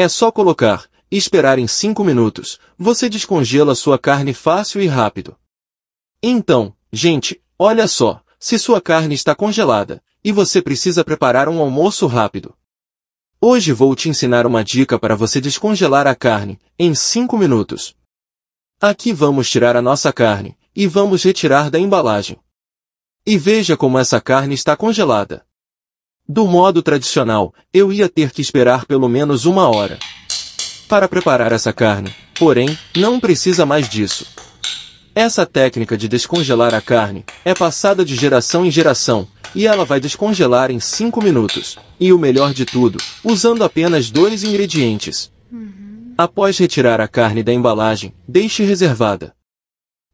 É só colocar, esperar em 5 minutos, você descongela sua carne fácil e rápido. Então, gente, olha só, se sua carne está congelada, e você precisa preparar um almoço rápido. Hoje vou te ensinar uma dica para você descongelar a carne, em 5 minutos. Aqui vamos tirar a nossa carne, e vamos retirar da embalagem. E veja como essa carne está congelada. Do modo tradicional, eu ia ter que esperar pelo menos uma hora para preparar essa carne, porém, não precisa mais disso. Essa técnica de descongelar a carne é passada de geração em geração, e ela vai descongelar em 5 minutos. E o melhor de tudo, usando apenas dois ingredientes. Após retirar a carne da embalagem, deixe reservada.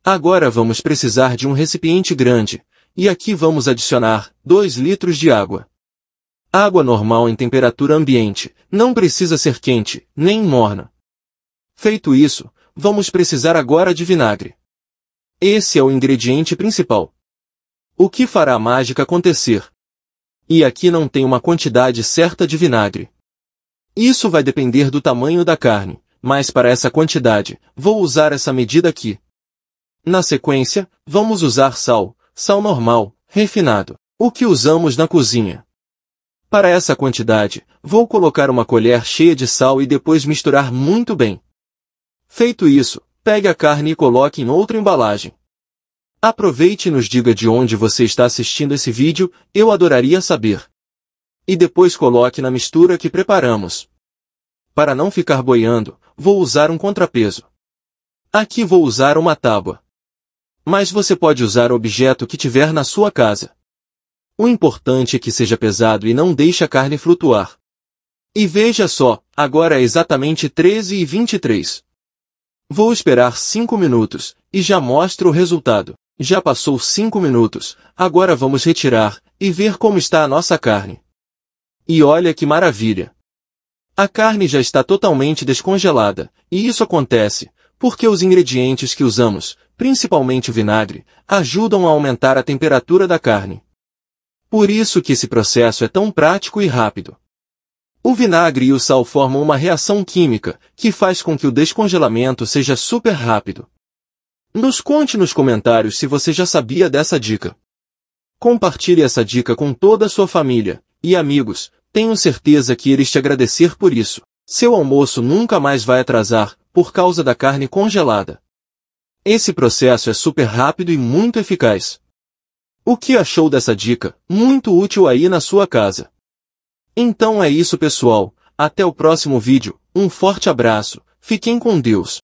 Agora vamos precisar de um recipiente grande, e aqui vamos adicionar 2 litros de água. Água normal em temperatura ambiente, não precisa ser quente, nem morna. Feito isso, vamos precisar agora de vinagre. Esse é o ingrediente principal. O que fará a mágica acontecer? E aqui não tem uma quantidade certa de vinagre. Isso vai depender do tamanho da carne, mas para essa quantidade, vou usar essa medida aqui. Na sequência, vamos usar sal, sal normal, refinado, o que usamos na cozinha. Para essa quantidade, vou colocar uma colher cheia de sal e depois misturar muito bem. Feito isso, pegue a carne e coloque em outra embalagem. Aproveite e nos diga de onde você está assistindo esse vídeo, eu adoraria saber. E depois coloque na mistura que preparamos. Para não ficar boiando, vou usar um contrapeso. Aqui vou usar uma tábua. Mas você pode usar o objeto que tiver na sua casa. O importante é que seja pesado e não deixe a carne flutuar. E veja só, agora é exatamente 13 e 23. Vou esperar 5 minutos, e já mostro o resultado. Já passou 5 minutos, agora vamos retirar, e ver como está a nossa carne. E olha que maravilha! A carne já está totalmente descongelada, e isso acontece, porque os ingredientes que usamos, principalmente o vinagre, ajudam a aumentar a temperatura da carne. Por isso que esse processo é tão prático e rápido. O vinagre e o sal formam uma reação química que faz com que o descongelamento seja super rápido. Nos conte nos comentários se você já sabia dessa dica. Compartilhe essa dica com toda a sua família e amigos, tenho certeza que eles te agradecer por isso. Seu almoço nunca mais vai atrasar por causa da carne congelada. Esse processo é super rápido e muito eficaz. O que achou dessa dica? Muito útil aí na sua casa. Então é isso pessoal, até o próximo vídeo, um forte abraço, fiquem com Deus.